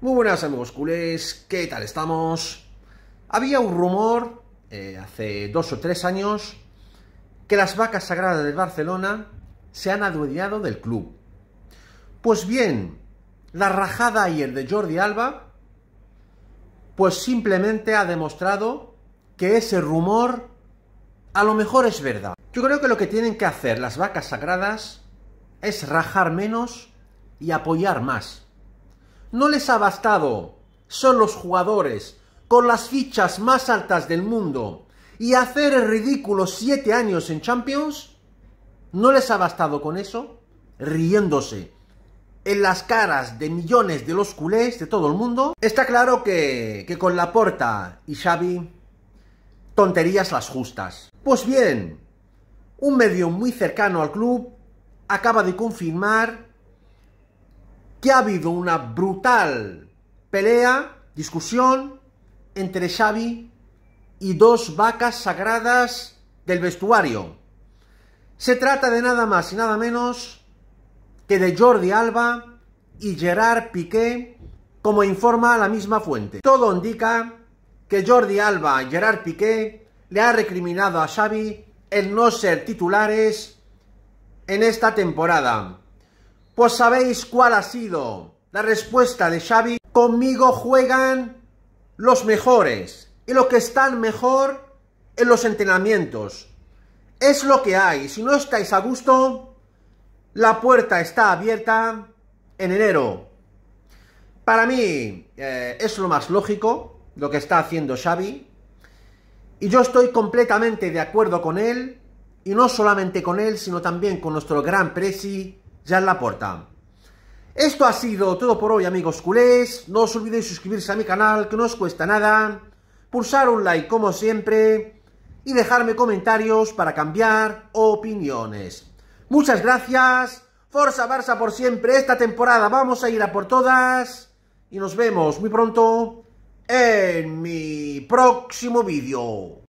Muy buenas amigos culés, ¿qué tal estamos? Había un rumor eh, hace dos o tres años que las vacas sagradas de Barcelona se han adueñado del club. Pues bien, la rajada ayer de Jordi Alba, pues simplemente ha demostrado que ese rumor a lo mejor es verdad. Yo creo que lo que tienen que hacer las vacas sagradas es rajar menos y apoyar más. No les ha bastado. Son los jugadores con las fichas más altas del mundo y hacer ridículos ridículo siete años en Champions. ¿No les ha bastado con eso? Riéndose en las caras de millones de los culés de todo el mundo. Está claro que, que con Laporta y Xavi, tonterías las justas. Pues bien, un medio muy cercano al club acaba de confirmar que ha habido una brutal pelea, discusión entre Xavi y dos vacas sagradas del vestuario. Se trata de nada más y nada menos que de Jordi Alba y Gerard Piqué, como informa la misma fuente. Todo indica que Jordi Alba y Gerard Piqué le ha recriminado a Xavi el no ser titulares en esta temporada. Pues sabéis cuál ha sido la respuesta de Xavi. Conmigo juegan los mejores y los que están mejor en los entrenamientos. Es lo que hay. Si no estáis a gusto, la puerta está abierta en enero. Para mí eh, es lo más lógico lo que está haciendo Xavi. Y yo estoy completamente de acuerdo con él y no solamente con él, sino también con nuestro gran presi, Jan Laporta. Esto ha sido todo por hoy, amigos culés. No os olvidéis suscribirse a mi canal, que no os cuesta nada. Pulsar un like, como siempre. Y dejarme comentarios para cambiar opiniones. Muchas gracias. Forza Barça por siempre. Esta temporada vamos a ir a por todas. Y nos vemos muy pronto en mi próximo vídeo.